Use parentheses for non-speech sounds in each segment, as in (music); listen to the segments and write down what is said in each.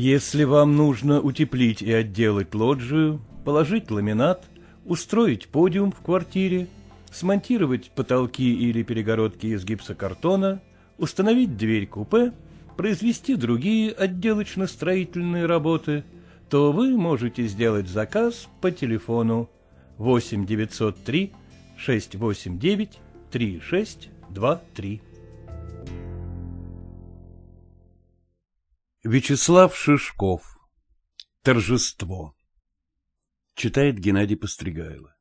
Если вам нужно утеплить и отделать лоджию, положить ламинат, устроить подиум в квартире, смонтировать потолки или перегородки из гипсокартона, установить дверь-купе, произвести другие отделочно-строительные работы, то вы можете сделать заказ по телефону 8 903 689 3623. Вячеслав Шишков. Торжество. Читает Геннадий Постригайло.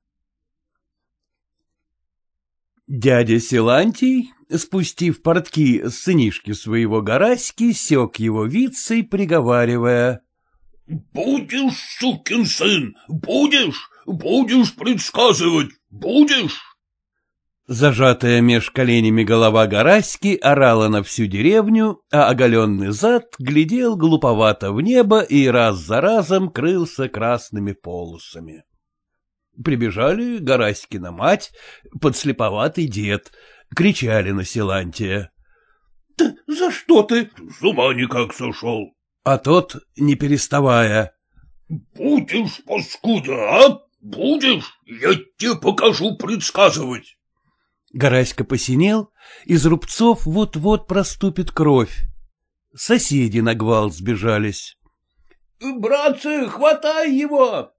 Дядя Силантий, спустив портки сынишки своего Гораськи, сек его вицей, приговаривая. — Будешь, сукин сын, будешь, будешь предсказывать, будешь? Зажатая меж коленями голова Гораськи орала на всю деревню, а оголенный зад глядел глуповато в небо и раз за разом крылся красными полосами. Прибежали Гораськина мать, подслеповатый дед, кричали на Силантия. — Да за что ты? — С ума никак сошел. А тот, не переставая. — Будешь, паскуда, а? Будешь? Я тебе покажу предсказывать. Гораська посинел, из рубцов вот-вот проступит кровь. Соседи на гвалт сбежались. — Братцы, хватай его!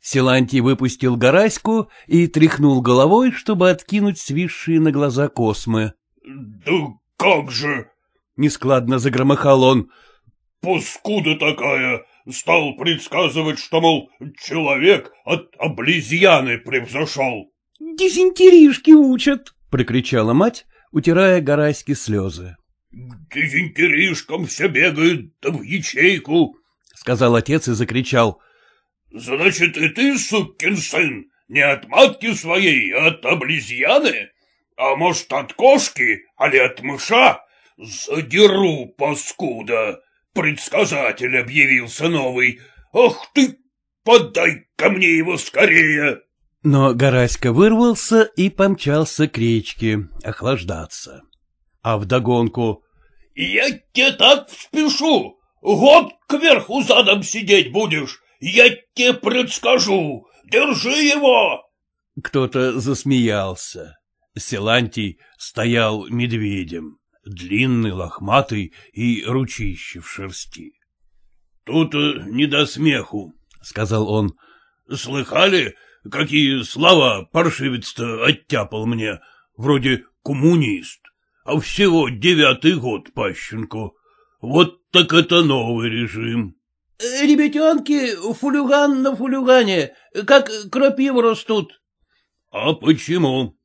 Силантий выпустил Гораську и тряхнул головой, чтобы откинуть свисшие на глаза космы. — Да как же! — нескладно загромыхал он. — Пускуда такая! Стал предсказывать, что, мол, человек от облизьяны превзошел. Дизентеришки учат! — прикричала мать, утирая Гарайски слезы. — Дизентеришкам все бегают, да в ячейку! — сказал отец и закричал. — Значит, и ты, сукин сын, не от матки своей, а от облизьяны? А может, от кошки, али от мыша? Задеру, паскуда! Предсказатель объявился новый. Ах ты, подай ко мне его скорее! Но Гораська вырвался и помчался к речке охлаждаться. А вдогонку «Я тебе так впишу! Год кверху задом сидеть будешь! Я тебе предскажу! Держи его!» Кто-то засмеялся. Селантий стоял медведем, длинный, лохматый и ручище в шерсти. — Тут э, не до смеху, — сказал он. — Слыхали, Какие слова паршивец-то оттяпал мне, вроде коммунист, а всего девятый год пащенку. Вот так это новый режим. Ребятенки фулюган на фулюгане, как крапиву растут. — А почему?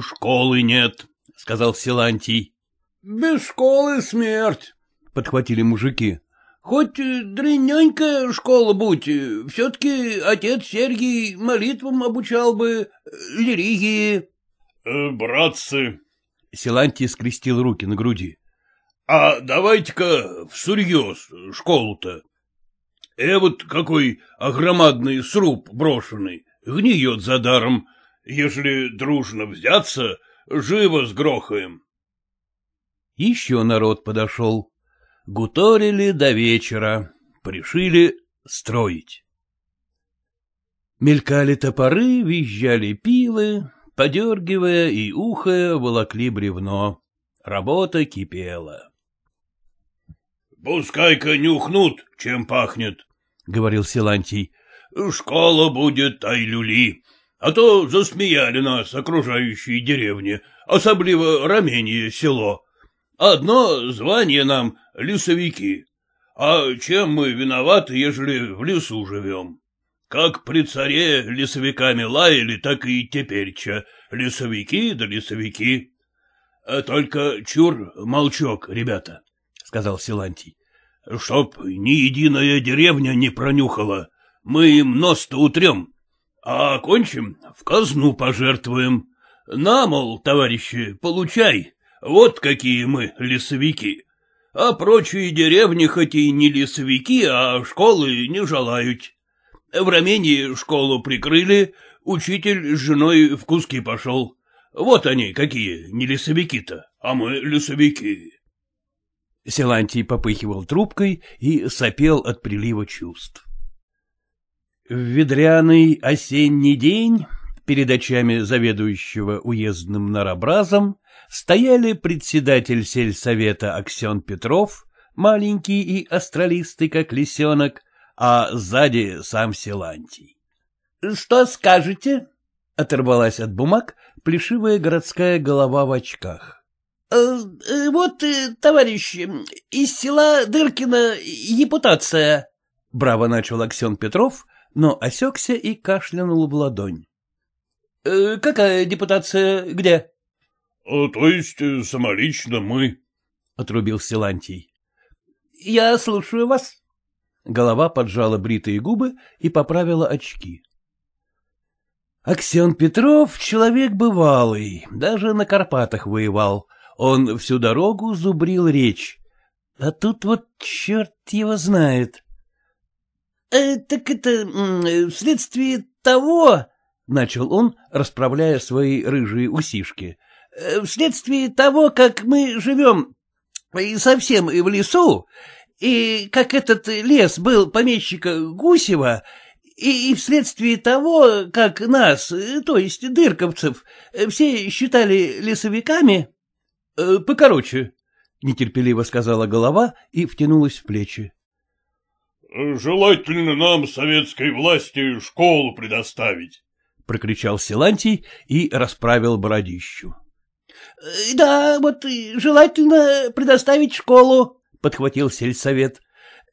Школы нет, — сказал Силантий. — Без школы смерть, — подхватили мужики. Хоть э, дрыненька школа будь, э, все-таки отец Сергий молитвам обучал бы, э, лиригии. Братцы! — Силантий скрестил руки на груди. — А давайте-ка всерьез школу-то. Э, вот какой огромадный сруб брошенный, гниет за даром. Если дружно взяться, живо сгрохаем. Еще народ подошел. Гуторили до вечера, пришили строить. Мелькали топоры, визжали пилы, подергивая и ухая, волокли бревно. Работа кипела. — Пускай-ка нюхнут, чем пахнет, — говорил Силантий. — Школа будет Айлюли, а то засмеяли нас окружающие деревни, особливо Раменье село. Одно звание нам — лесовики. А чем мы виноваты, ежели в лесу живем? Как при царе лесовиками лаяли, так и теперьча. Лесовики да лесовики. А только чур молчок, ребята, — сказал Силантий. — Чтоб ни единая деревня не пронюхала, мы им нос-то утрем, а кончим в казну пожертвуем. На, мол, товарищи, получай. Вот какие мы лесовики. А прочие деревни хоть и не лесовики, а школы не желают. В Рамении школу прикрыли, учитель с женой в куски пошел. Вот они какие, не лесовики-то, а мы лесовики. Силантий попыхивал трубкой и сопел от прилива чувств. В ведряный осенний день перед очами заведующего уездным наробразом стояли председатель сельсовета Аксен Петров, маленький и астралистый, как лисенок, а сзади сам селантий. Что скажете? — оторвалась от бумаг плешивая городская голова в очках. — э, э, Вот, э, товарищ, из села Дыркина депутация, — браво начал Аксен Петров, но осекся и кашлянул в ладонь. — Какая депутация? Где? Э, — То есть э, самолично мы, — отрубил Силантий. — Я слушаю вас. Голова поджала бритые губы и поправила очки. Аксен Петров — человек бывалый, даже на Карпатах воевал. Он всю дорогу зубрил речь. А тут вот черт его знает. «Э, — Так это э, вследствие того, — начал он, расправляя свои рыжие усишки, Э, вследствие того, как мы живем совсем и в лесу, и как этот лес был помещика Гусева, и, и вследствие того, как нас, э, то есть дырковцев, э, все считали лесовиками... «Э, — Покороче, — нетерпеливо сказала голова и втянулась в плечи. — Желательно нам, советской власти, школу предоставить, — прокричал Силантий и расправил бородищу. Э, — Да, вот э, желательно предоставить школу, — подхватил сельсовет.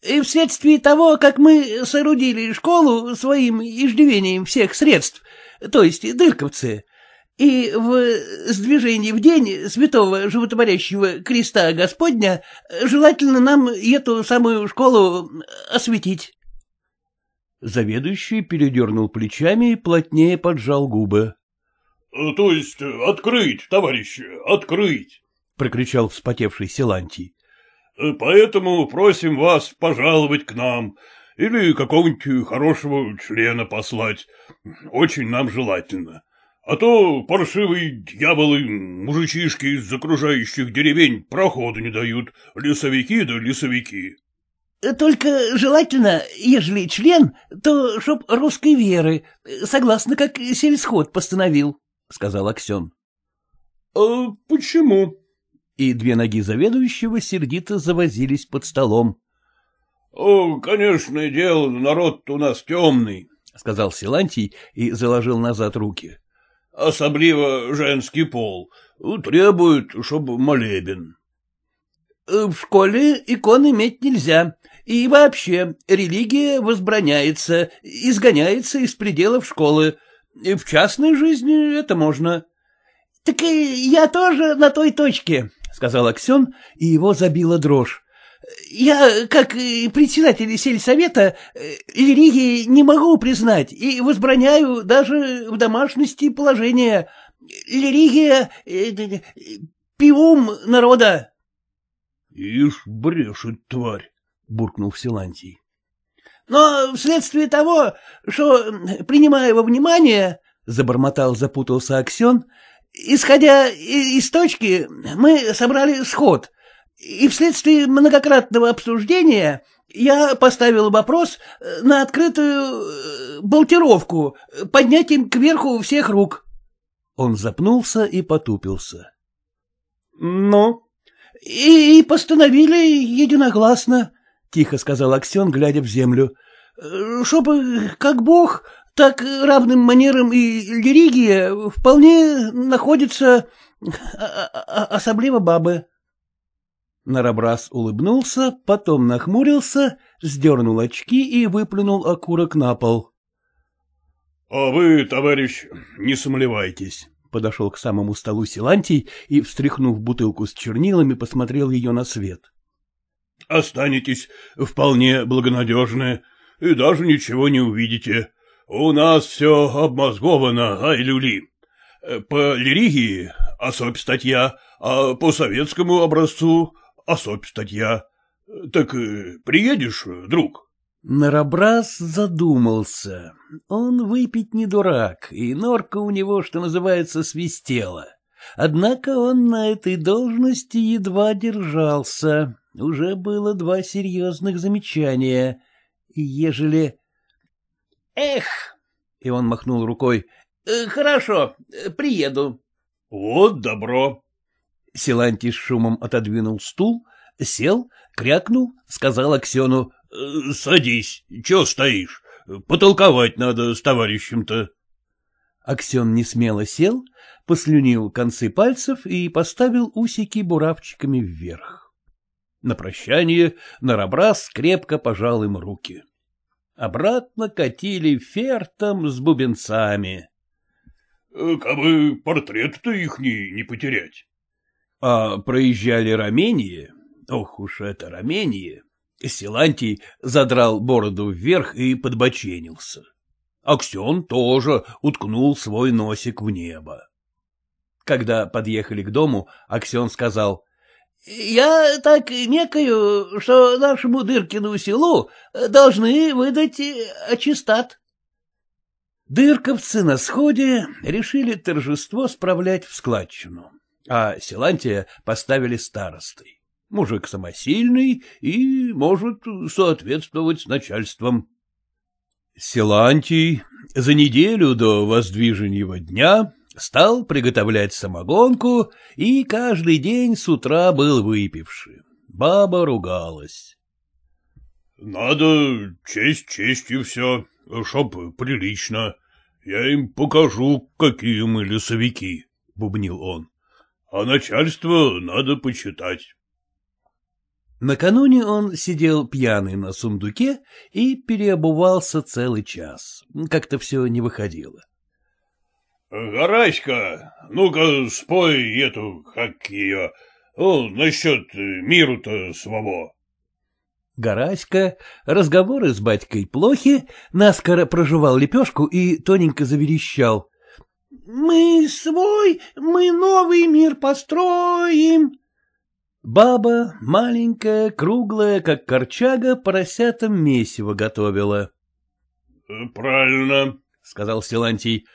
Э, — И вследствие того, как мы соорудили школу своим иждивением всех средств, то есть дырковцы, и в сдвижении в день святого животворящего креста Господня желательно нам эту самую школу осветить. Заведующий передернул плечами и плотнее поджал губы. Э, — То есть э, открыть, товарищи, открыть! — прокричал вспотевший Силантий. Э, — Поэтому просим вас пожаловать к нам или какого-нибудь хорошего члена послать. Очень нам желательно. А то паршивые дьяволы, мужичишки из окружающих деревень проходу не дают, лесовики да лесовики. Только желательно, ежели член, то чтоб русской веры, согласно как сельсход постановил. — сказал Аксен. «А почему?» И две ноги заведующего сердито завозились под столом. «О, конечно, дело, народ у нас темный», — сказал Силантий и заложил назад руки. «Особливо женский пол. Требует, чтобы молебен». «Э, «В школе икон иметь нельзя. И вообще, религия возбраняется, изгоняется из пределов школы. И — В частной жизни это можно. — Так и я тоже на той точке, — сказал Аксен, и его забила дрожь. — Я, как председатель сельсовета, э, религии не могу признать и возбраняю даже в домашности положение Религия э, — э, пиум народа. — Ишь, брешет тварь, — буркнул Силантий. Но вследствие того, что, принимая во внимание, — забормотал запутался Аксен, — исходя из точки, мы собрали сход, и вследствие многократного обсуждения я поставил вопрос э, на открытую э, болтировку, поднятием кверху всех рук. Он запнулся и потупился. — Ну? — И постановили единогласно, — тихо сказал Аксен, глядя в землю. «Э, — Чтобы, э, как бог, так равным манерам и религия вполне находятся, а, а, а, особливо бабы. Нарабрас улыбнулся, потом нахмурился, сдернул очки и выплюнул окурок на пол. — А вы, товарищ, не сомневайтесь, — подошел к самому столу Силантий и, встряхнув бутылку с чернилами, посмотрел ее на свет. Останетесь вполне благонадежны и даже ничего не увидите. У нас все обмозговано, ай-люли. По лиригии — особь статья, а по советскому образцу — особь статья. Так э, приедешь, друг? Нарабрас задумался. Он выпить не дурак, и норка у него, что называется, свистела. Однако он на этой должности едва держался. Уже было два серьезных замечания. Ежели... «Эх!» — и он махнул рукой. «Э, «Хорошо, э, приеду». «Вот добро!» Силантий с шумом отодвинул стул, сел, крякнул, сказал Аксену. «Э, «Садись, чего стоишь? Потолковать надо с товарищем-то». Аксен несмело сел, послюнил концы пальцев и поставил усики буравчиками вверх. На прощание Нарабрас крепко пожал им руки. Обратно катили фертом с бубенцами. Э, — Кабы портрет-то ихний не, потерять. А проезжали Рамение, ох уж это Рамение, Силантий задрал бороду вверх и подбоченился. Аксен тоже уткнул свой носик в небо. Когда подъехали к дому, Аксен сказал — я так некаю, что нашему Дыркину селу должны выдать очистат. Э, Дырковцы на сходе решили торжество справлять в складчину, а Силантия поставили старостой. Мужик самосильный и может соответствовать начальством. Силантий за неделю до воздвиженьего дня Стал приготовлять самогонку, и каждый день с утра был выпивший. Баба ругалась. — Надо честь честью все, чтоб прилично. Я им покажу, какие мы лесовики, — бубнил он. — А начальство надо почитать. Накануне он сидел пьяный на сундуке и переобувался целый час. Как-то все не выходило. Гораська, ну-ка спой эту, как ее, ну, насчет э, миру-то своего. Гораська, разговоры с батькой плохи, наскоро проживал лепешку и тоненько заверещал. «Мы свой, мы новый мир построим!» Баба, маленькая, круглая, как корчага, поросятам месиво готовила. Э, — Правильно, — сказал Силантий.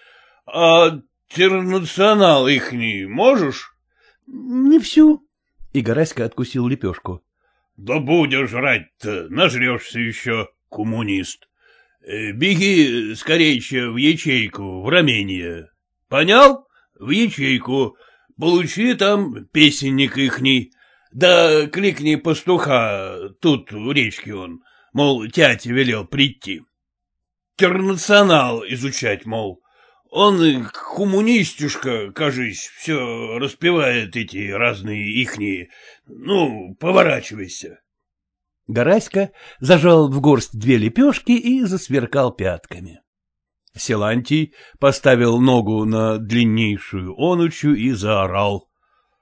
— А тернационал ихний можешь? — Не всю. И Гораська откусил лепешку. — Да будешь жрать-то, нажрешься еще, коммунист. Э, беги скорейче в ячейку, в раменье. Понял? В ячейку. Получи там песенник ихний. Да кликни пастуха, тут в речке он, мол, тятя велел прийти. Тернационал изучать, мол. Он коммунистюшка, кажись, все распевает эти разные ихние. Ну, поворачивайся. Гораська зажал в горсть две лепешки и засверкал пятками. Селантий поставил ногу на длиннейшую онучу и заорал.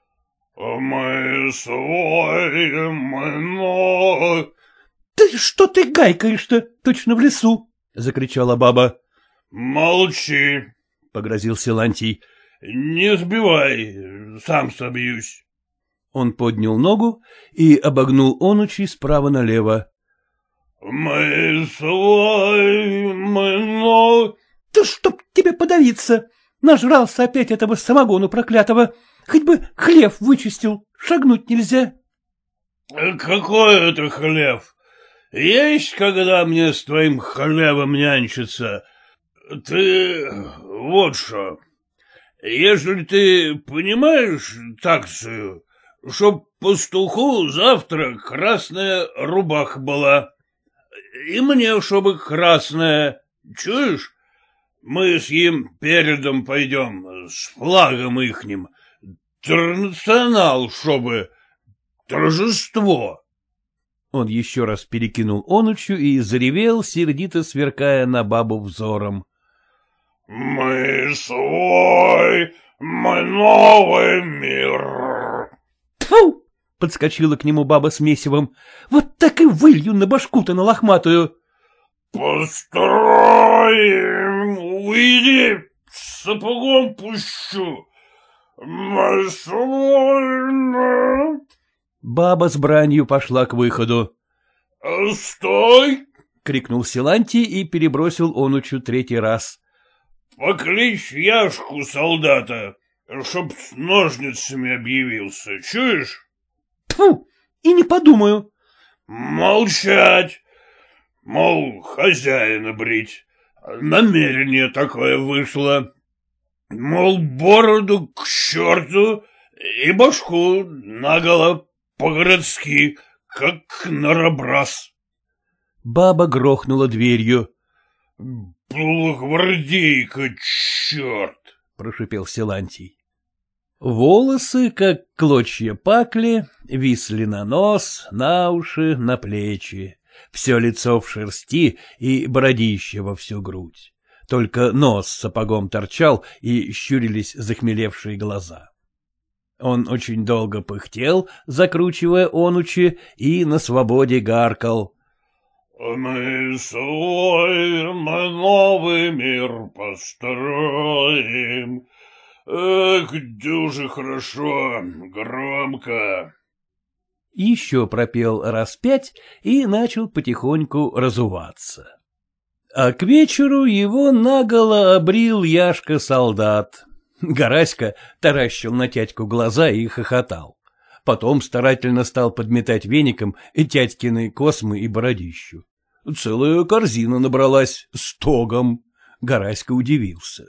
— Мы свой, мы но... — Ты что ты гайкаешь-то, точно в лесу? — закричала баба. — Молчи, погрозил Силантий. — Не сбивай, сам собьюсь. Он поднял ногу и обогнул онучи справа налево. — Мы свой, мы но... — Да чтоб тебе подавиться! Нажрался опять этого самогону проклятого. Хоть бы хлев вычистил, шагнуть нельзя. — Какой это хлев? Есть когда мне с твоим хлевом нянчиться? —— Ты вот что. Если ты понимаешь такцию, чтоб пастуху завтра красная рубах была, и мне, чтобы красная, чуешь? Мы с ним передом пойдем, с флагом ихним, интернационал, чтобы торжество. Он еще раз перекинул онучу и заревел, сердито сверкая на бабу взором. «Мы свой, мы новый мир!» «Тьфу!» — подскочила к нему баба с месивом. «Вот так и вылью на башку-то на лохматую!» «Построим! Уйди! Сапогом пущу! Мы свой!» Баба с бранью пошла к выходу. «Стой!» — крикнул Силанти и перебросил онучу третий раз. Поклич Яшку, солдата, чтоб с ножницами объявился, чуешь? Тьфу, и не подумаю. Молчать! Мол, хозяина брить. Намерение такое вышло. Мол, бороду к черту и башку наголо по-городски, как на рабрас. Баба грохнула дверью. Белогвардейка, черт! — прошипел Силантий. Волосы, как клочья пакли, висли на нос, на уши, на плечи. Все лицо в шерсти и бородище во всю грудь. Только нос сапогом торчал и щурились захмелевшие глаза. Он очень долго пыхтел, закручивая онучи, и на свободе гаркал. Мы свой, мы новый мир построим. Эх, дюже хорошо, громко. Еще пропел раз пять и начал потихоньку разуваться. А к вечеру его наголо обрил Яшка-солдат. Гораська таращил на тядьку глаза и хохотал потом старательно стал подметать веником и тятькины космы и бородищу. Целая корзина набралась стогом. тогом. Гораська удивился.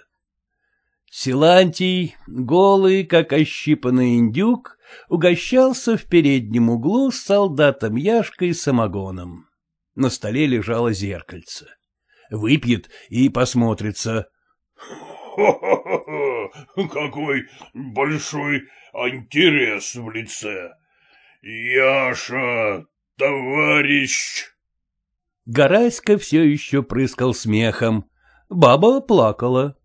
Силантий, голый, как ощипанный индюк, угощался в переднем углу с солдатом Яшкой самогоном. На столе лежало зеркальце. Выпьет и посмотрится. — Какой большой интерес в лице. «Яша, товарищ!» Гораська все еще прыскал смехом. Баба плакала.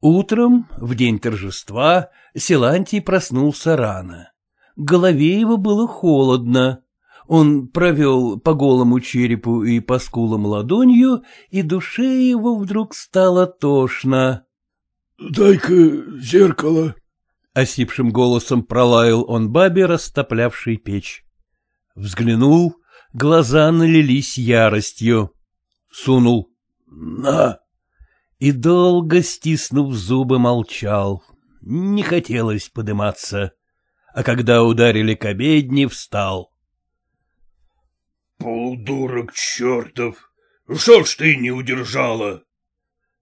Утром, в день торжества, Силантий проснулся рано. Голове его было холодно. Он провел по голому черепу и по скулам ладонью, и душе его вдруг стало тошно. — Дай-ка зеркало, — осипшим голосом пролаял он бабе, растоплявший печь. Взглянул, глаза налились яростью. Сунул. «На!» И долго, стиснув зубы, молчал. Не хотелось подыматься. А когда ударили к обедне, встал. «Полдурок чертов! Что ж ты не удержала?»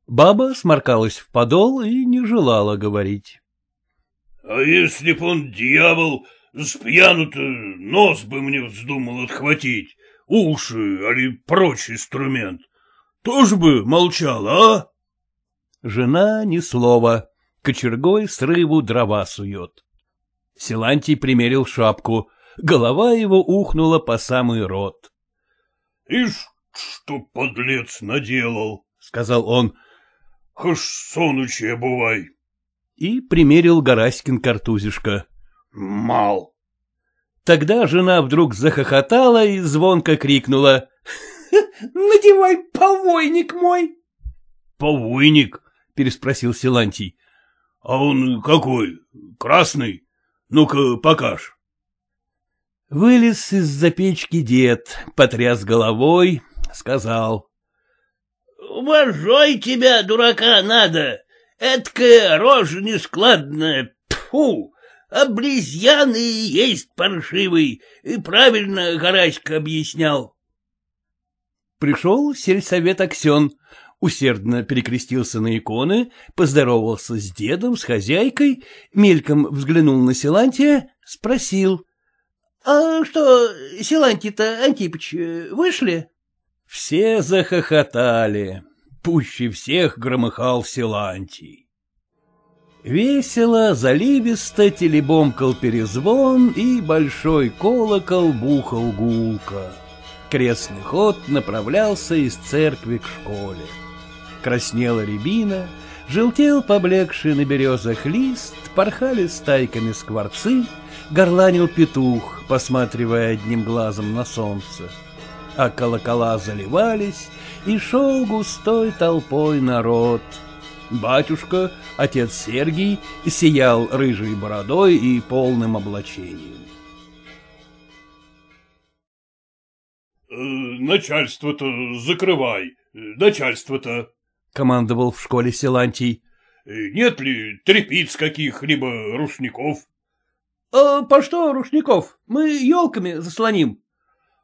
Баба сморкалась в подол и не желала говорить. А если б он, дьявол, с пьяну-то нос бы мне вздумал отхватить, уши, или а прочий инструмент, тоже бы молчал, а? Жена ни слова, кочергой срыву дрова сует. Силантий примерил шапку, голова его ухнула по самый рот. — Ишь, что подлец наделал, — сказал он, — хошь сонучья бывай и примерил Гораськин картузишка. «Мал!» Тогда жена вдруг захохотала и звонко крикнула. (laughs) «Надевай повойник мой!» «Повойник?» — переспросил Силантий. «А он какой? Красный? Ну-ка, покаж!» Вылез из-за печки дед, потряс головой, сказал. — Уважай тебя, дурака, надо! Эдкая рожа нескладная, тьфу! Обрезьяны и есть паршивый, и правильно Гораська объяснял. Пришел сельсовет Аксен, усердно перекрестился на иконы, поздоровался с дедом, с хозяйкой, мельком взглянул на Силантия, спросил. — А что, Силантий-то, Антипыч, вышли? Все захохотали пуще всех громыхал Силантий. Весело, заливисто телебомкал перезвон, и большой колокол бухал гулко. Крестный ход направлялся из церкви к школе. Краснела рябина, желтел поблекший на березах лист, порхали стайками скворцы, горланил петух, посматривая одним глазом на солнце а колокола заливались, и шел густой толпой народ. Батюшка, отец Сергий, сиял рыжей бородой и полным облачением. Э, «Начальство-то закрывай, начальство-то», — командовал в школе Силантий. Э, «Нет ли трепиц каких-либо рушников?» «А по что рушников? Мы елками заслоним»,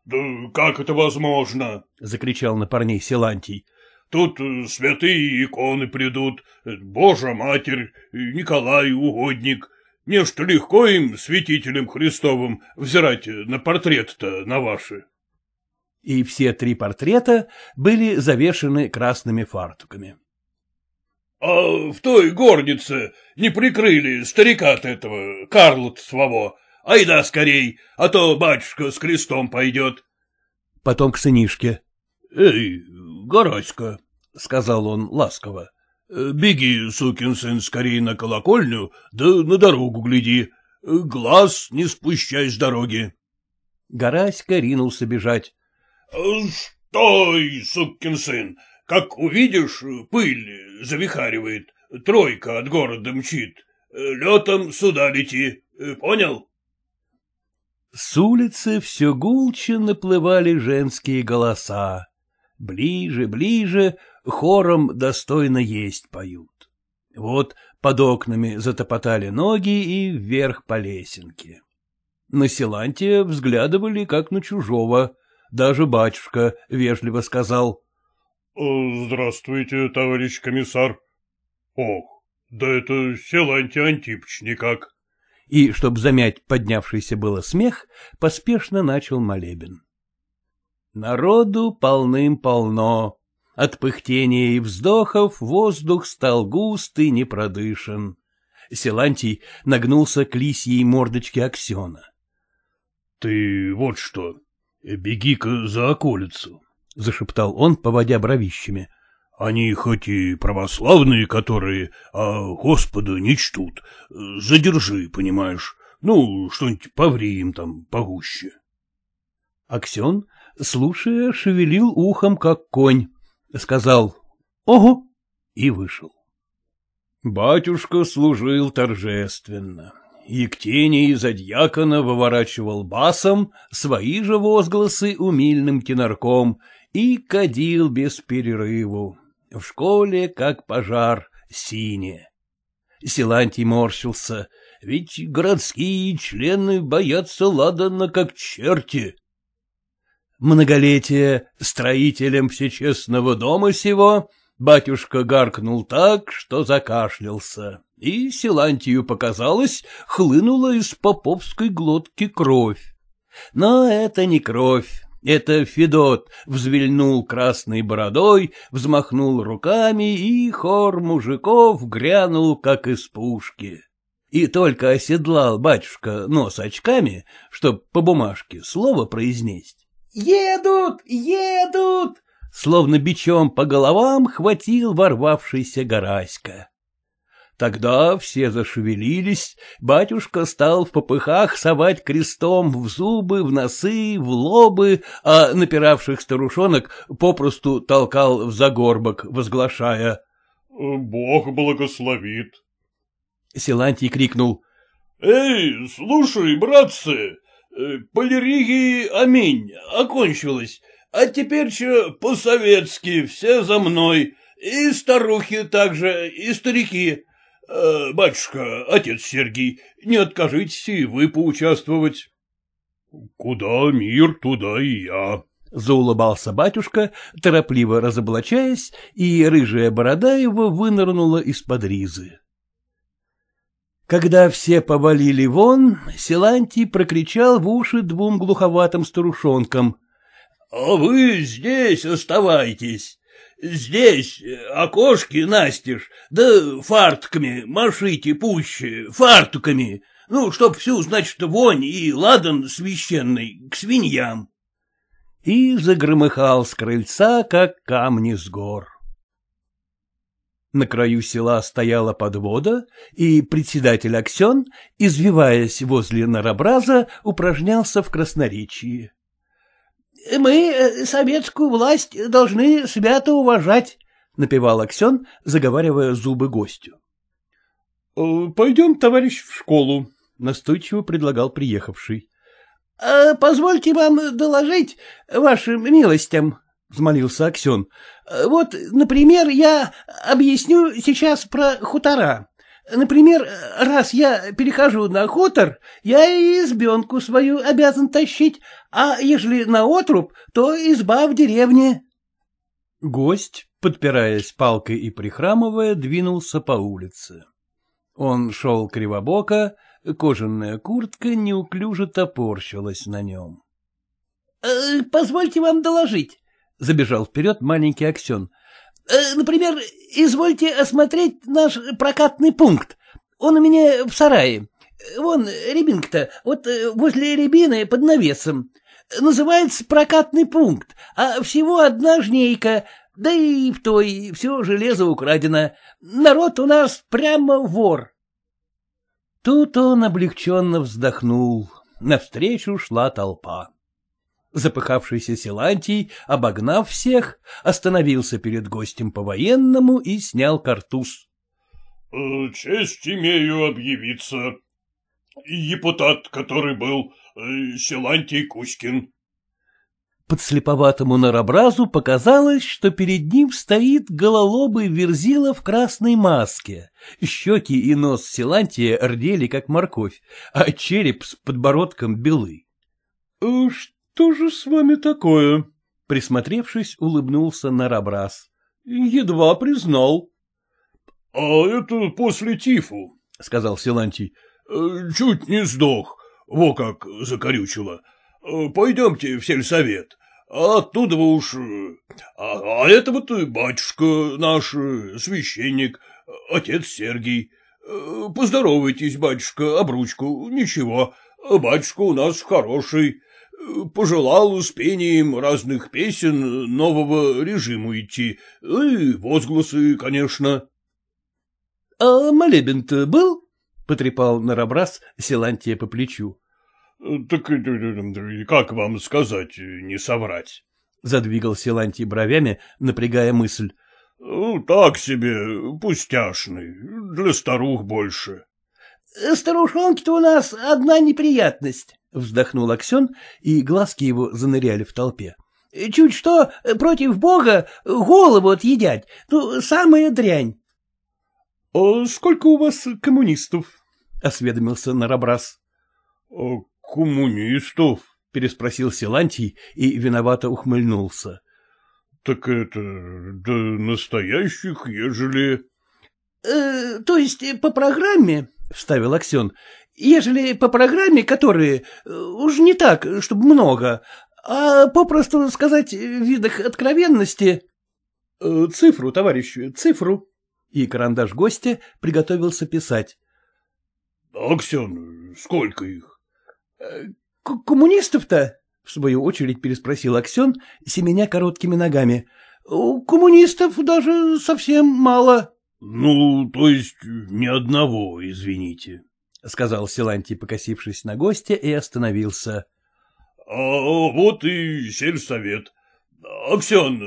да как это возможно? — закричал на парней Силантий. — Тут э, святые иконы придут, Божья Матерь, э, Николай Угодник. Не что легко им, святителям Христовым, взирать э, на портрет-то на ваши. И все три портрета были завешены красными фартуками. — А в той горнице не прикрыли старика от этого, Карла-то своего, Айда скорей, а то батюшка с крестом пойдет. Потом к сынишке. — Эй, Гораська, — сказал он ласково, — беги, сукин сын, скорее на колокольню, да на дорогу гляди. Глаз не спущай с дороги. Гораська ринулся бежать. — Стой, сукин сын, как увидишь, пыль завихаривает, тройка от города мчит. Летом сюда лети, понял? С улицы все гулче наплывали женские голоса. Ближе, ближе, хором достойно есть поют. Вот под окнами затопотали ноги и вверх по лесенке. На Силантия взглядывали, как на чужого. Даже батюшка вежливо сказал. «Э, — Здравствуйте, товарищ комиссар. — Ох, да это Силантий Антипыч никак и, чтобы замять поднявшийся было смех, поспешно начал молебен. Народу полным-полно. От пыхтения и вздохов воздух стал густ и непродышен. Силантий нагнулся к лисьей мордочке Аксена. — Ты вот что, беги-ка за околицу, — зашептал он, поводя бровищами. Они хоть и православные, которые, а Господа не чтут. Задержи, понимаешь, ну, что-нибудь поври им там погуще. Аксен, слушая, шевелил ухом, как конь, сказал «Ого!» и вышел. Батюшка служил торжественно. Ектений за дьякона выворачивал басом, свои же возгласы умильным тенарком и кадил без перерыву. В школе, как пожар, синее. Силантий морщился, ведь городские члены боятся ладана как черти. Многолетие строителем всечестного дома сего батюшка гаркнул так, что закашлялся, и Силантию показалось, хлынула из поповской глотки кровь. Но это не кровь, это Федот взвильнул красной бородой, взмахнул руками, и хор мужиков грянул, как из пушки. И только оседлал батюшка нос очками, чтоб по бумажке слово произнесть. «Едут! Едут!» Словно бичом по головам хватил ворвавшийся Гораська. Тогда все зашевелились, батюшка стал в попыхах совать крестом в зубы, в носы, в лобы, а напиравших старушонок попросту толкал в загорбок, возглашая «Бог благословит». Силантий крикнул «Эй, слушай, братцы, э, полеригии аминь, окончилось, а теперь че по-советски все за мной» и старухи также, и старики. Э, — Батюшка, отец Сергий, не откажитесь и вы поучаствовать. — Куда мир, туда и я, — заулыбался батюшка, торопливо разоблачаясь, и рыжая борода его вынырнула из-под ризы. Когда все повалили вон, Силантий прокричал в уши двум глуховатым старушонкам. — А вы здесь оставайтесь. Здесь э, окошки настежь, да фартками машите пуще, фартуками, ну, чтоб всю, значит, вонь и ладан священный к свиньям. И загромыхал с крыльца, как камни с гор. На краю села стояла подвода, и председатель Аксен, извиваясь возле нарабраза, упражнялся в красноречии. Мы э, советскую власть должны свято уважать, — напевал Аксен, заговаривая зубы гостю. «Э, — Пойдем, товарищ, в школу, — настойчиво предлагал приехавший. «А позвольте вам доложить вашим милостям, — взмолился Аксен. «Э, — Вот, например, я объясню сейчас про хутора. Например, раз я перехожу на хутор, я и избенку свою обязан тащить, а ежели на отруб, то изба в деревне. Гость, подпираясь палкой и прихрамывая, двинулся по улице. Он шел кривобоко, кожаная куртка неуклюже топорщилась на нем. Э, — Позвольте вам доложить, — забежал вперед маленький Аксен. Э, например, извольте осмотреть наш прокатный пункт. Он у меня в сарае. Вон рябинка-то, вот э, возле рябины под навесом. Называется прокатный пункт, а всего одна жнейка, да и в той все железо украдено. Народ у нас прямо вор. Тут он облегченно вздохнул. Навстречу шла толпа. Запыхавшийся Силантий, обогнав всех, остановился перед гостем по-военному и снял картуз. «Э, — Честь имею объявиться. Депутат, который был, э, Силантий Кузькин. Подслеповатому наробразу показалось, что перед ним стоит гололобый верзила в красной маске. Щеки и нос Силантия рдели, как морковь, а череп с подбородком белы. «Э, — что же с вами такое? — присмотревшись, улыбнулся Нарабрас. — Едва признал. — А это после тифу, — сказал Силантий. «Э, — Чуть не сдох. Во как закорючило. Э, пойдемте в сельсовет. А оттуда вы уж... Э, а, а это вот батюшка наш, священник, отец Сергий. Поздоровайтесь, батюшка, обручку, ничего. Батюшка у нас хороший. — пожелал успением разных песен нового режиму идти, ну и возгласы, конечно. — А молебен-то был? — потрепал Нарабрас Силантия по плечу. — Так как вам сказать, не соврать? — задвигал Силантий бровями, напрягая мысль. — ну, Так себе, пустяшный, для старух больше. — Старушонки-то у нас одна неприятность вздохнул Аксен, и глазки его заныряли в толпе. — Чуть что, против бога голову отъедят, ну, самая дрянь. — А сколько у вас коммунистов? — осведомился Нарабрас. «А — Коммунистов? — переспросил Силантий и виновато ухмыльнулся. — Так это... до настоящих, ежели... «Э, — То есть по программе, — вставил Аксен, Ежели по программе, которые, э, уж не так, чтобы много, а попросту сказать в видах откровенности... Э, — Цифру, товарищ, цифру. И карандаш гостя приготовился писать. — Аксен, сколько их? Э, — Коммунистов-то? — в свою очередь переспросил Аксен, семеня короткими ногами. — Коммунистов даже совсем мало. — Ну, то есть ни одного, извините. — сказал Силантий, покосившись на гостя, и остановился. — а Вот и сельсовет. Аксен,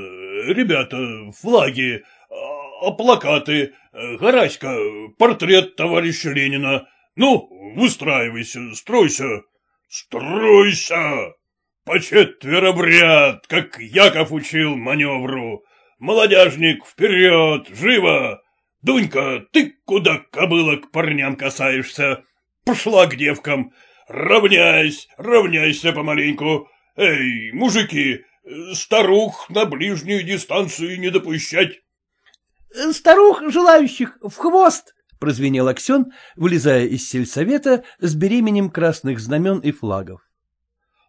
ребята, флаги, а, а плакаты, Гораська, портрет товарища Ленина. Ну, выстраивайся, стройся. Стройся! По четверо бряд, как Яков учил маневру. Молодяжник, вперед, живо! Дунька, ты куда кобыла к парням касаешься? Пошла к девкам. Равняйся, равняйся помаленьку. Эй, мужики, старух на ближнюю дистанцию не допущать. Старух желающих в хвост, прозвенел Аксен, вылезая из сельсовета с беременем красных знамен и флагов.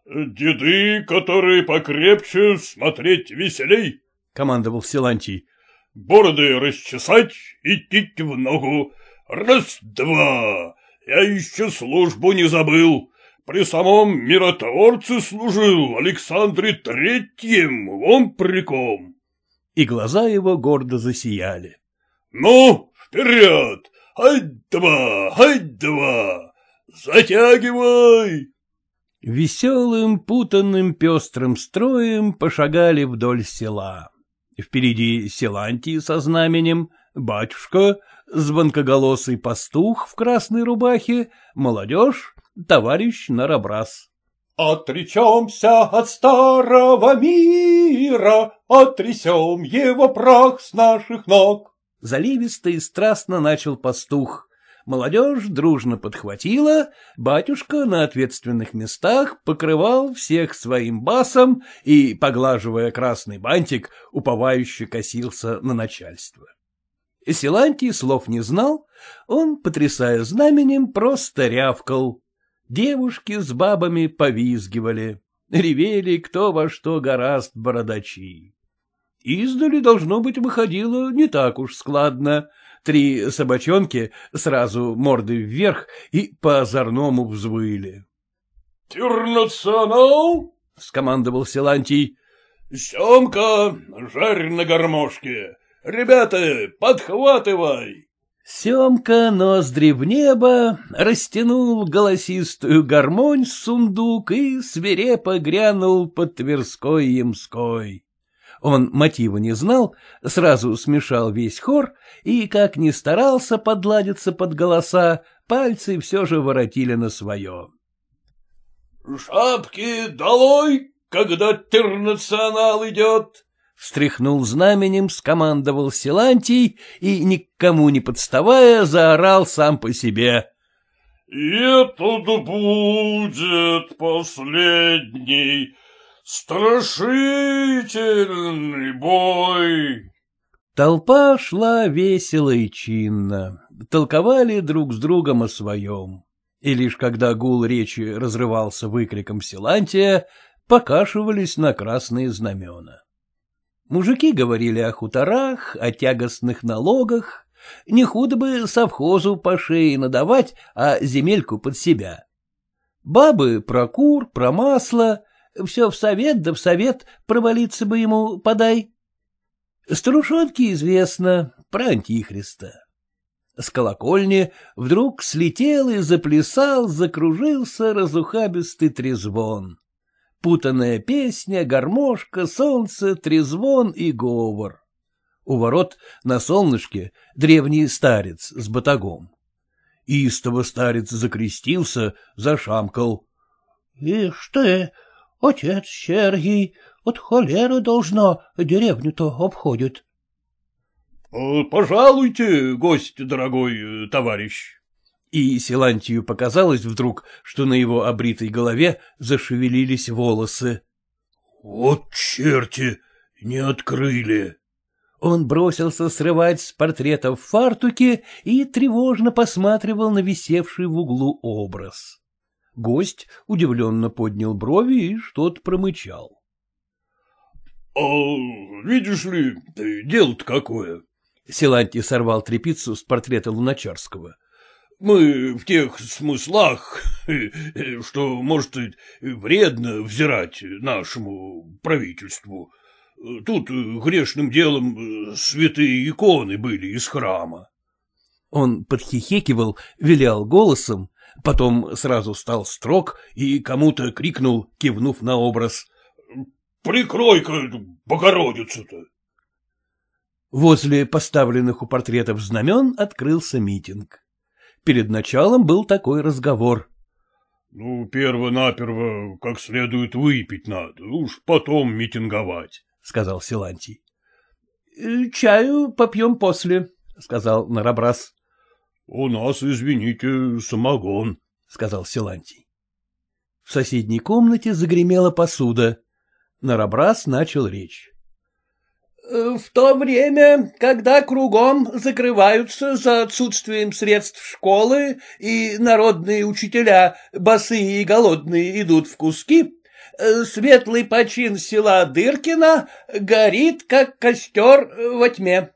«Деды, которые покрепче, смотреть веселей!» — командовал Силантий бороды расчесать, идти в ногу. Раз-два. Я еще службу не забыл. При самом миротворце служил Александре Третьем, вон приком. И глаза его гордо засияли. Ну, вперед! Ай-два, ай-два! Затягивай! Веселым, путанным, пестрым строем пошагали вдоль села впереди Селантий со знаменем, батюшка, звонкоголосый пастух в красной рубахе, молодежь, товарищ Нарабрас. Отречемся от старого мира, отрясем его прах с наших ног. Заливисто и страстно начал пастух. Молодежь дружно подхватила, батюшка на ответственных местах покрывал всех своим басом и, поглаживая красный бантик, уповающе косился на начальство. Силантий слов не знал, он, потрясая знаменем, просто рявкал. Девушки с бабами повизгивали, ревели кто во что гораст бородачи. Издали, должно быть, выходило не так уж складно — три собачонки сразу морды вверх и по-озорному взвыли. — Тернационал! – скомандовал Силантий. — Семка, жарь на гармошке! Ребята, подхватывай! Семка ноздри в небо, растянул голосистую гармонь сундук и свирепо грянул под Тверской-Ямской. Он мотива не знал, сразу смешал весь хор, и, как ни старался подладиться под голоса, пальцы все же воротили на свое. — Шапки долой, когда тернационал идет! — встряхнул знаменем, скомандовал Силантий и, никому не подставая, заорал сам по себе. — Это будет последний! «Страшительный бой!» Толпа шла весело и чинно, толковали друг с другом о своем. И лишь когда гул речи разрывался выкриком Силантия, покашивались на красные знамена. Мужики говорили о хуторах, о тягостных налогах, не худо бы совхозу по шее надавать, а земельку под себя. Бабы про кур, про масло, все в совет, да в совет провалиться бы ему подай. Старушонке известно про Антихриста. С колокольни вдруг слетел и заплясал, закружился разухабистый трезвон. Путанная песня, гармошка, солнце, трезвон и говор. У ворот на солнышке древний старец с батагом. Истово старец закрестился, зашамкал. — Ишь ты, — Отец Сергий, от холеры должно, деревню-то обходит. Э, — Пожалуйте, гость дорогой э, товарищ. И Силантию показалось вдруг, что на его обритой голове зашевелились волосы. — Вот черти, не открыли! Он бросился срывать с портретов фартуки и тревожно посматривал на висевший в углу образ. Гость удивленно поднял брови и что-то промычал. — А видишь ли, дело-то какое? — Силантий сорвал трепицу с портрета Луначарского. — Мы в тех смыслах, (laughs) что, может, вредно взирать нашему правительству. Тут грешным делом святые иконы были из храма. Он подхихикивал, вилял голосом, потом сразу стал строг и кому-то крикнул, кивнув на образ. «Прикрой-ка Богородицу-то!» Возле поставленных у портретов знамен открылся митинг. Перед началом был такой разговор. «Ну, перво-наперво как следует выпить надо, уж потом митинговать», — сказал Силантий. «Э, «Чаю попьем после», — сказал Нарабрас. У нас, извините, самогон, — сказал Силантий. В соседней комнате загремела посуда. Нарабрас начал речь. В то время, когда кругом закрываются за отсутствием средств школы и народные учителя, босые и голодные, идут в куски, светлый почин села Дыркина горит, как костер во тьме.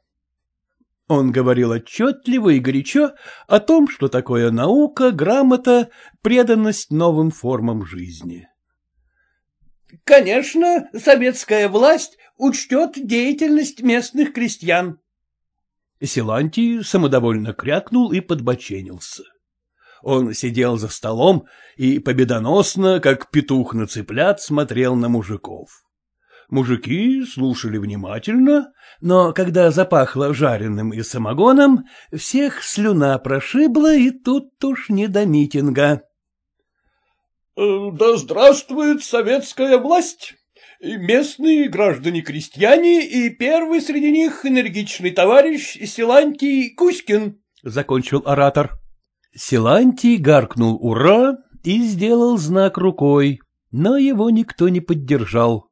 Он говорил отчетливо и горячо о том, что такое наука, грамота, преданность новым формам жизни. «Конечно, советская власть учтет деятельность местных крестьян». Силантий самодовольно крякнул и подбоченился. Он сидел за столом и победоносно, как петух на цыплят, смотрел на мужиков. Мужики слушали внимательно, но когда запахло жареным и самогоном, всех слюна прошибла, и тут уж не до митинга. Э, — Да здравствует советская власть! и Местные граждане-крестьяне и первый среди них энергичный товарищ Силантий Кузькин, — закончил оратор. Силантий гаркнул «Ура!» и сделал знак рукой, но его никто не поддержал.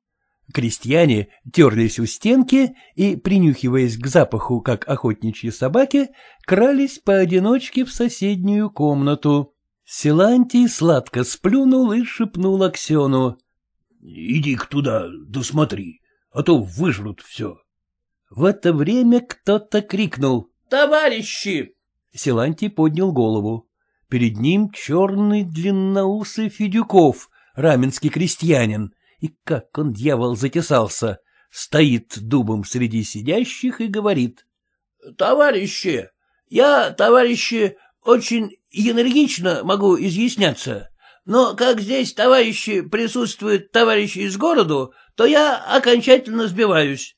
Крестьяне терлись у стенки и, принюхиваясь к запаху, как охотничьи собаки, крались поодиночке в соседнюю комнату. Силантий сладко сплюнул и шепнул Аксену. — Иди-ка туда, досмотри, а то выжрут все. В это время кто-то крикнул. — Товарищи! Силантий поднял голову. Перед ним черный длинноусый Федюков, раменский крестьянин, и как он, дьявол, затесался, стоит дубом среди сидящих и говорит. — Товарищи, я, товарищи, очень энергично могу изъясняться, но как здесь, товарищи, присутствуют товарищи из городу, то я окончательно сбиваюсь.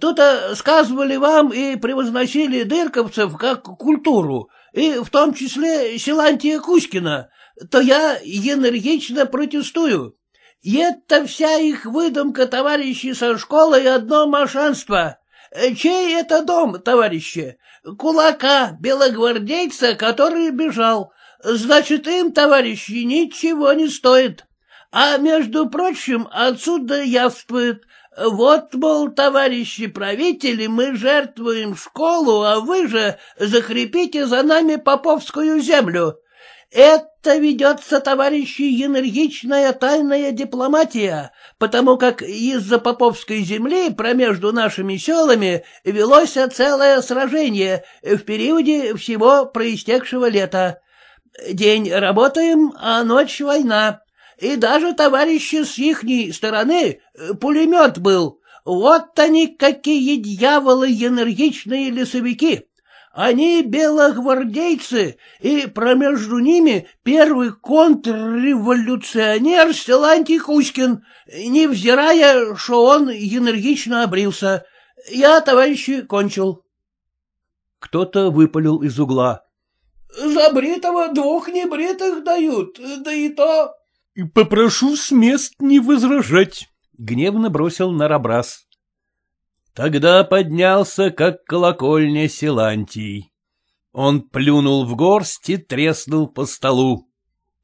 тут сказывали вам и превозносили дырковцев как культуру, и в том числе Силантия Кузькина, то я энергично протестую. И это вся их выдумка, товарищи, со школой одно мошенство. Э, чей это дом, товарищи? Кулака, белогвардейца, который бежал. Значит, им, товарищи, ничего не стоит. А, между прочим, отсюда явствует. Вот, мол, товарищи правители, мы жертвуем школу, а вы же закрепите за нами поповскую землю. Это ведется, товарищи, энергичная тайная дипломатия, потому как из-за Поповской земли промежду нашими селами велось целое сражение в периоде всего проистекшего лета. День работаем, а ночь война. И даже, товарищи, с ихней стороны э, пулемет был. Вот они, какие дьяволы, энергичные лесовики. Они белогвардейцы, и промежду ними первый контрреволюционер Силантий Кузькин, невзирая, что он энергично обрился. Я, товарищи, кончил. Кто-то выпалил из угла. За бритого двух небритых дают, да и то... — Попрошу с мест не возражать, — гневно бросил Нарабрас. Тогда поднялся, как колокольня Силантий. Он плюнул в горсть и треснул по столу.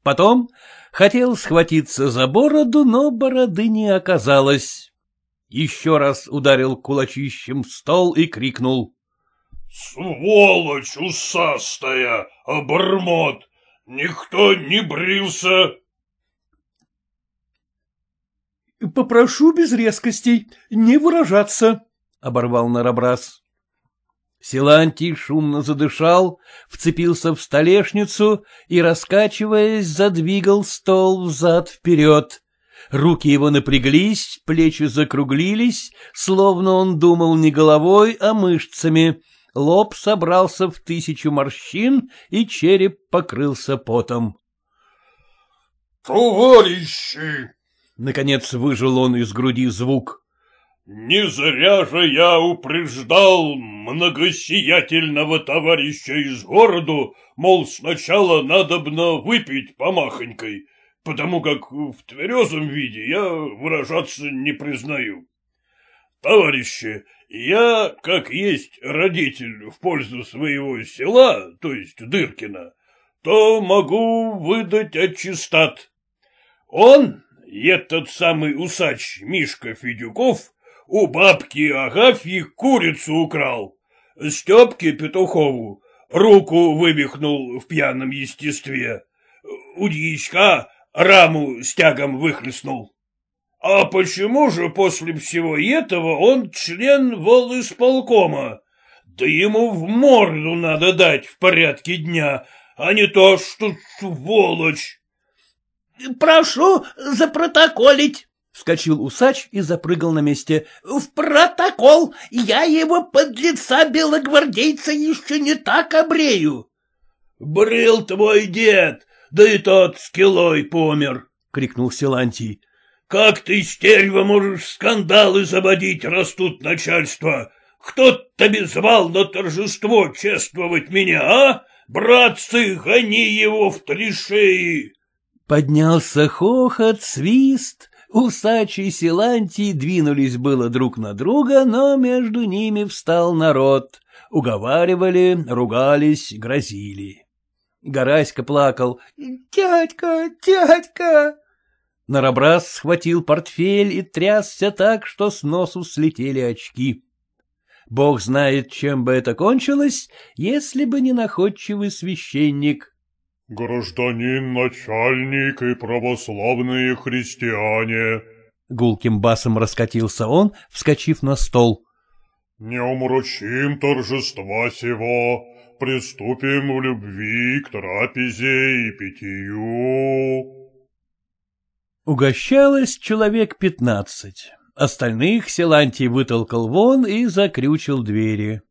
Потом хотел схватиться за бороду, но бороды не оказалось. Еще раз ударил кулачищем в стол и крикнул. — Сволочь усастая, обормот! Никто не брился! — Попрошу без резкостей, не выражаться, оборвал Нарабрас. Силантий шумно задышал, вцепился в столешницу и, раскачиваясь, задвигал стол взад-вперед. Руки его напряглись, плечи закруглились, словно он думал не головой, а мышцами. Лоб собрался в тысячу морщин, и череп покрылся потом. «Товарищи!» — наконец выжил он из груди звук. Не зря же я упреждал многосиятельного товарища из городу, мол, сначала надобно выпить помахонькой, потому как в тверезом виде я выражаться не признаю. Товарищи, я, как есть родитель в пользу своего села, то есть Дыркина, то могу выдать аттестат. Он, этот самый усач Мишка Федюков, у бабки Агафьи курицу украл. Степке Петухову руку вывихнул в пьяном естестве. У дьячка раму стягом выхлестнул. А почему же после всего этого он член волисполкома? Да ему в морду надо дать в порядке дня, а не то, что сволочь. Прошу запротоколить. Вскочил усач и запрыгал на месте. — В протокол! Я его под лица белогвардейца еще не так обрею! — Брил твой дед, да и тот с килой помер! — крикнул Силантий. — Как ты, стерва, можешь скандалы заводить, растут начальство! Кто тебе звал на торжество чествовать меня, а? Братцы, гони его в три шеи! Поднялся хохот, свист, Усачи и Силантий двинулись было друг на друга, но между ними встал народ. Уговаривали, ругались, грозили. Гораська плакал. «Дядька, дядька!» Нарабрас схватил портфель и трясся так, что с носу слетели очки. Бог знает, чем бы это кончилось, если бы не находчивый священник — «Гражданин начальник и православные христиане!» Гулким басом раскатился он, вскочив на стол. «Не умрачим торжества сего, приступим в любви к трапезе и питью». Угощалось человек пятнадцать. Остальных селантий вытолкал вон и закрючил двери.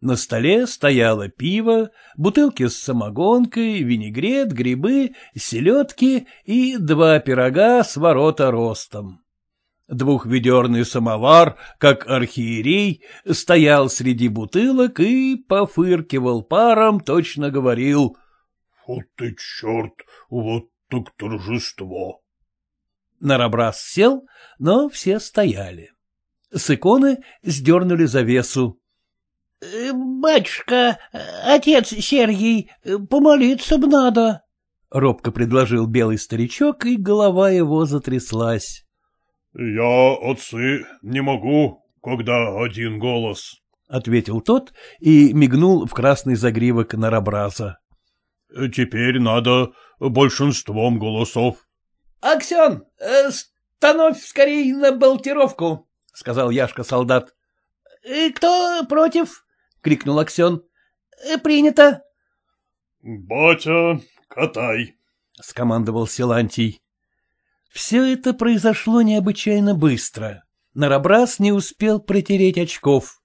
На столе стояло пиво, бутылки с самогонкой, винегрет, грибы, селедки и два пирога с ворота ростом. Двухведерный самовар, как архиерей, стоял среди бутылок и пофыркивал паром, точно говорил "Вот ты, черт, вот так торжество!» Нарабрас сел, но все стояли. С иконы сдернули завесу. Э, — Батюшка, отец Сергий, э, помолиться б надо, — робко предложил белый старичок, и голова его затряслась. — Я, отцы, не могу, когда один голос, — ответил тот и мигнул в красный загривок нарабраза. Э, — Теперь надо большинством голосов. — Аксен, становь скорее на балтировку, — сказал Яшка-солдат. — Кто против? — крикнул Аксен. «Э, «Принято». «Батя, катай», — скомандовал Силантий. Все это произошло необычайно быстро. Нарабрас не успел протереть очков.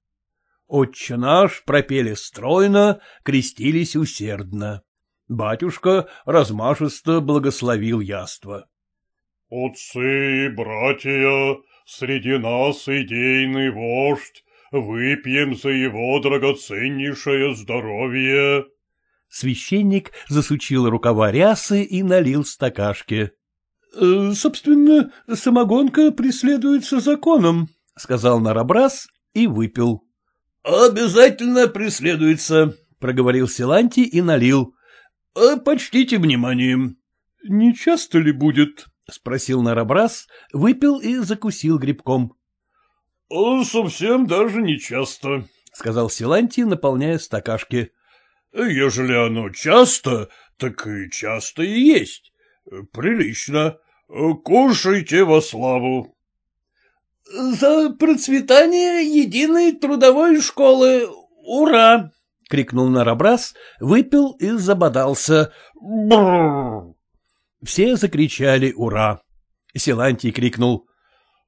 Отче наш пропели стройно, крестились усердно. Батюшка размашисто благословил яство. — Отцы и братья, среди нас идейный вождь Выпьем за его драгоценнейшее здоровье. Священник засучил рукава рясы и налил стакашки. Э, собственно, самогонка преследуется законом, — сказал Нарабрас и выпил. — Обязательно преследуется, — проговорил Силанти и налил. — э, Почтите вниманием. — Не часто ли будет? — спросил Нарабрас, выпил и закусил грибком. — Совсем даже не часто, — сказал Силантий, наполняя стакашки. — Ежели оно часто, так и часто и есть. Прилично. Кушайте во славу. — За процветание единой трудовой школы! Ура! — крикнул Нарабрас, выпил и забодался. Все закричали «Ура!». Силантий крикнул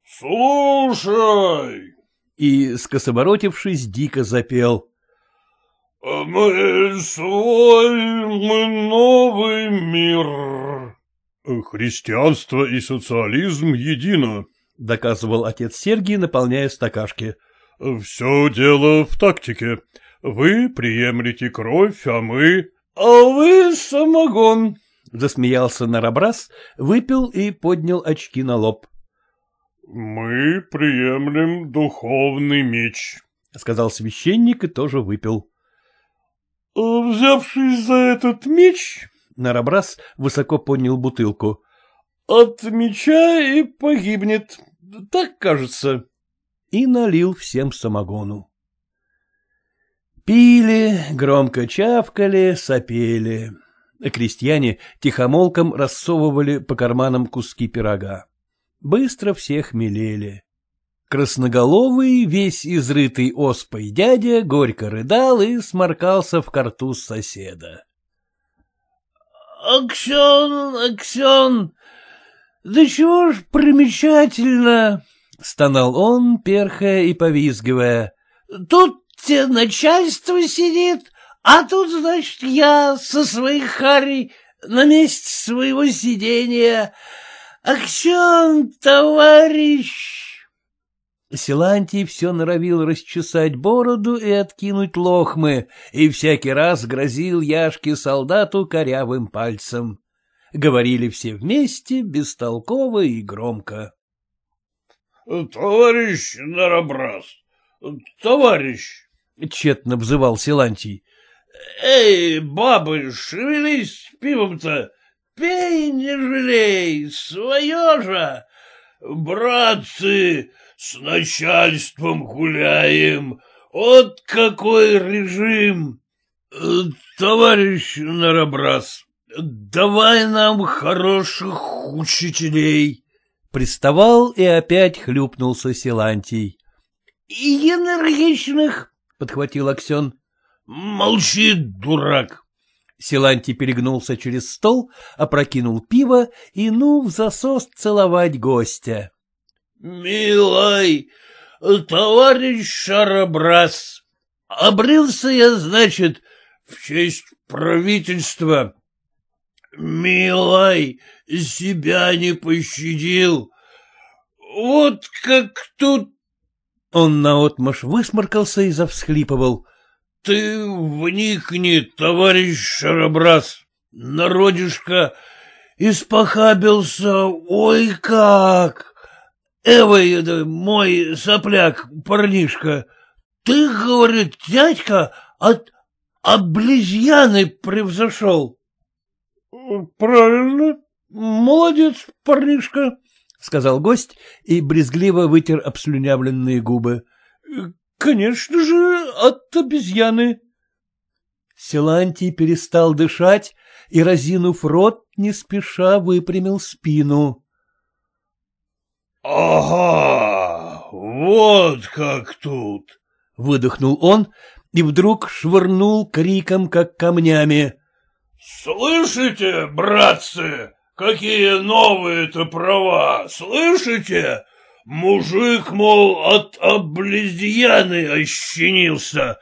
Слушай! И, скособоротившись, дико запел. «А мы свой, мы новый мир. Христианство и социализм едино, доказывал отец Сергий, наполняя стакашки. Все дело в тактике. Вы приемлете кровь, а мы... А вы самогон, засмеялся Нарабрас, выпил и поднял очки на лоб. «Мы приемлем духовный меч», — сказал священник и тоже выпил. Э, «Взявшись за этот меч», — Нарабрас высоко поднял бутылку, — «от меча и погибнет, так кажется». И налил всем самогону. Пили, громко чавкали, сопели. Крестьяне тихомолком рассовывали по карманам куски пирога быстро всех мелели. Красноголовый, весь изрытый оспой дядя, горько рыдал и сморкался в карту соседа. — Аксен, Аксен, да чего ж примечательно, — стонал он, перхая и повизгивая. — Тут те начальство сидит, а тут, значит, я со своих харей на месте своего сидения... Аксен, товарищ!» Силантий все норовил расчесать бороду и откинуть лохмы, и всякий раз грозил Яшке солдату корявым пальцем. Говорили все вместе, бестолково и громко. — Товарищ Наробраз, товарищ! — тщетно взывал Силантий. — Эй, бабы, шевелись пивом-то, Пей, не жалей, свое же. Братцы, с начальством гуляем. Вот какой режим! Товарищ Нарабрас, давай нам хороших учителей. Приставал и опять хлюпнулся Силантий. — И энергичных, — подхватил Аксен. — Молчи, дурак, Силанти перегнулся через стол, опрокинул пиво и, ну, в засос целовать гостя. — Милай, товарищ Шарабрас, обрился я, значит, в честь правительства. Милай, себя не пощадил. Вот как тут... Он наотмашь высморкался и завсхлипывал — ты вникни, товарищ Шарабрас, народишка испохабился, ой как! Эвой, мой сопляк, парнишка, ты, говорит, дядька от облизьяны превзошел. — Правильно, молодец, парнишка, — сказал гость и брезгливо вытер обслюнявленные губы. Конечно же, от обезьяны. Силантий перестал дышать и, разинув рот, не спеша выпрямил спину. — Ага, вот как тут! — выдохнул он и вдруг швырнул криком, как камнями. — Слышите, братцы, какие новые-то права, слышите? Мужик, мол, от облезьяны ощенился,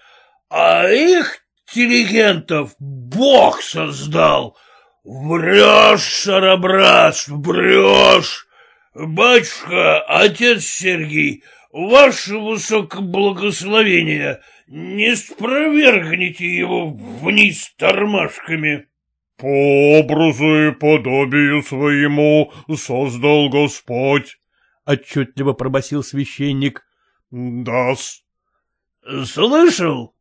а их, интеллигентов, Бог создал. Врешь, шаробраз, врешь. Батюшка, отец Сергей, ваше высокоблагословение, не спровергните его вниз тормашками. По образу и подобию своему создал Господь. — отчетливо пробасил священник. да «Слышал?»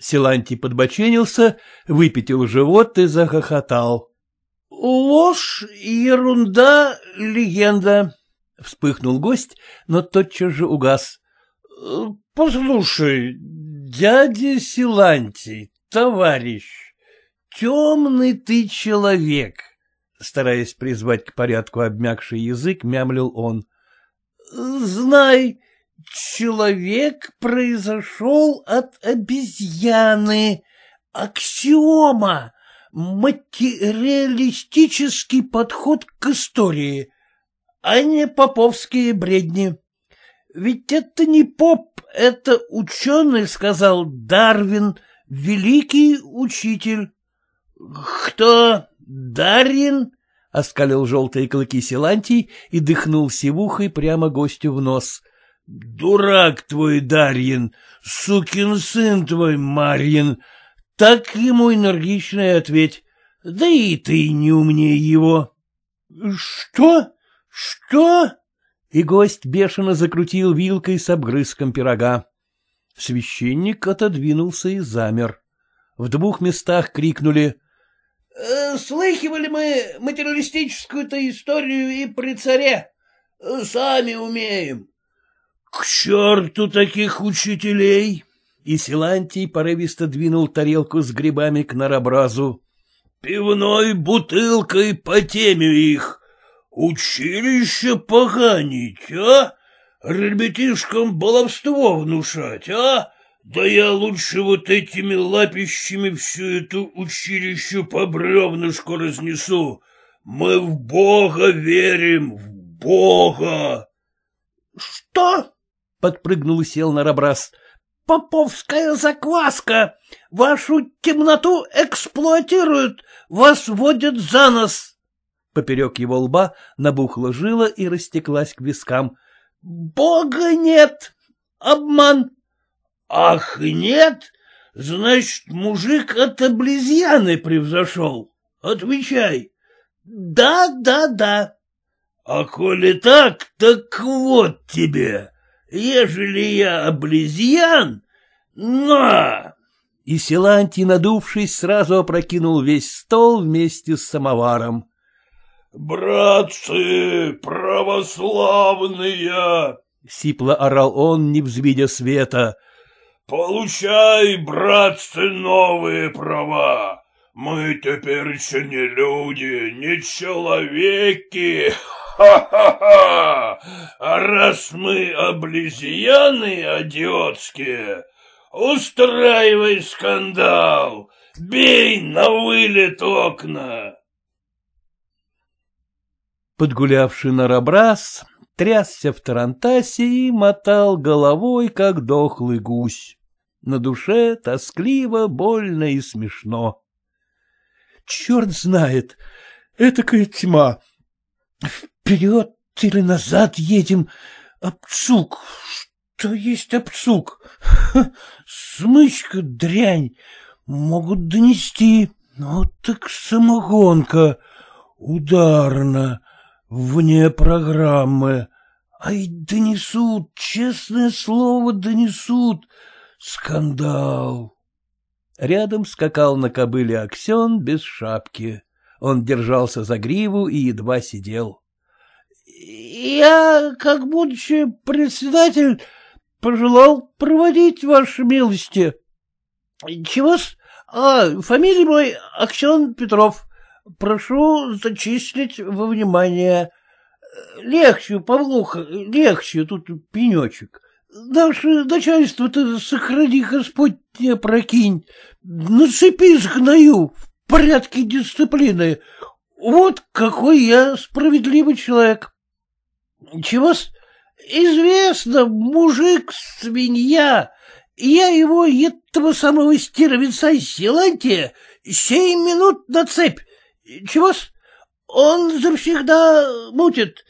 Силантий подбоченился, выпятил живот и захохотал. «Ложь, ерунда, легенда», — вспыхнул гость, но тотчас же угас. «Послушай, дядя Силантий, товарищ, темный ты человек», — стараясь призвать к порядку обмякший язык, мямлил он. Знай, человек произошел от обезьяны. Аксиома, материалистический подход к истории, а не поповские бредни. Ведь это не поп, это ученый, сказал Дарвин, великий учитель. Кто Дарвин? оскалил желтые клыки Силантий и дыхнул сивухой прямо гостю в нос. — Дурак твой, Дарьин, сукин сын твой, Марьин! Так ему энергичная ответь. Да и ты не умнее его. — Что? Что? И гость бешено закрутил вилкой с обгрызком пирога. Священник отодвинулся и замер. В двух местах крикнули — Э, слыхивали мы материалистическую-то историю и при царе. Э, сами умеем. — К черту таких учителей! И Силантий порывисто двинул тарелку с грибами к нарабразу. — Пивной бутылкой по теме их. Училище поганить, а? Ребятишкам баловство внушать, а? Да я лучше вот этими лапищами всю эту училищу по бревнышку разнесу. Мы в Бога верим, в Бога. Что? Подпрыгнул и сел на рабрас. Поповская закваска! Вашу темноту эксплуатируют, вас водят за нос! Поперек его лба набухла жила и растеклась к вискам. Бога нет! Обман! Ах, нет, значит, мужик от обезьяны превзошел. Отвечай. Да, да, да. А коли так, так вот тебе. Ежели я облезьян, на! И Силантий, надувшись, сразу опрокинул весь стол вместе с самоваром. «Братцы православные!» — сипло орал он, не взвидя света — Получай, братцы, новые права. Мы теперь еще не люди, не человеки. Ха-ха-ха! А раз мы облизьяны одиотские, устраивай скандал, бей на вылет окна. Подгулявший на Рабрас трясся в тарантасе и мотал головой, как дохлый гусь. На душе тоскливо, больно и смешно. — Черт знает, этакая тьма. Вперед или назад едем, обцук, что есть обцук? Ха, смычка дрянь, могут донести, ну так самогонка, ударно. Вне программы. Ай, донесут, честное слово, донесут. Скандал. Рядом скакал на кобыле Аксен без шапки. Он держался за гриву и едва сидел. — Я, как будучи председатель, пожелал проводить ваши милости. — Чего-с? А, фамилия мой Аксен Петров. Прошу зачислить во внимание легче, Павлуха, легче тут пенечек. Наше начальство-то, сохрани Господь, не прокинь. нацепи цепи сгною, в порядке дисциплины. Вот какой я справедливый человек. Чего-с? Известно, мужик свинья. Я его, этого самого стервенца Силантия, семь минут на цепь — Чего-с? Он завсегда мутит,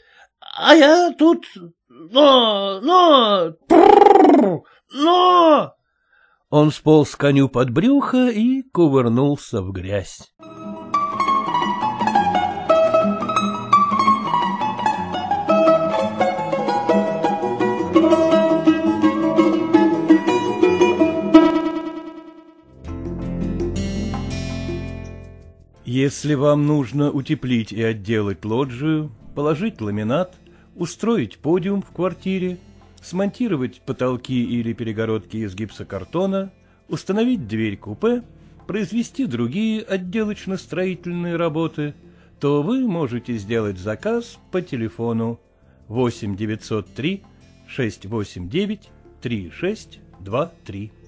а я тут... Но, но, но... Он сполз коню под брюхо и кувырнулся в грязь. Если вам нужно утеплить и отделать лоджию, положить ламинат, устроить подиум в квартире, смонтировать потолки или перегородки из гипсокартона, установить дверь-купе, произвести другие отделочно-строительные работы, то вы можете сделать заказ по телефону 8 903 689 3623.